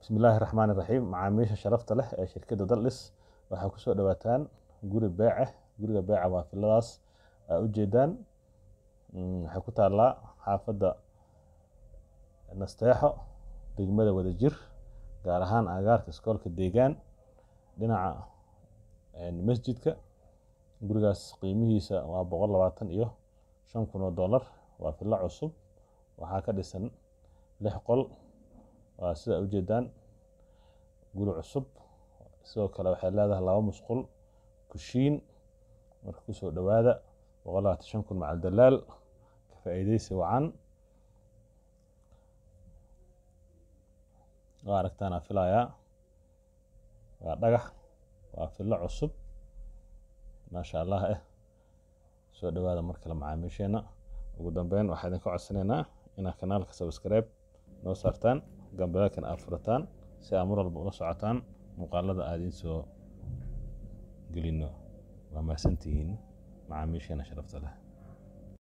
bismillaahi raxmaan raxiim macaamiisha sharafta leh ee shirkadda daldhis waxaa kusoo dhawaataan guri beeca guriga beeca waa filadaas aa jeedaan mm, waxay ku taallaa xaafadda nasteexo degmada wadajir gaar ahaan agaarka iskoolka deegaan dhinaca masjidka gurigaas qiimihiisa waa boqol labaatan iyo shan kun oo dollar waa filo cusub waxaa ka dhisan lix qol waa sida a ujeedaan guri cusub sidoo kale waxay leedahay laba musqul kushiin marka kusoo dhowaada boqol labaatan shan kun macal dalaal ka faa'iidaysi wacan waa aragtaana filayaa waa dhagax waa filo cusub maasha allah eh soo dhawaada mar kale macaamiisheena ugu dambeyn waxaa idinka codsanaynaa inaa kanaalka sabskribe noo saartaan gambalaalkan aad furataan si aad mar walba ula socotaan muuqaalada aad iin soo gelinno waa mahadsantihiin macaamiisheena sharafta leh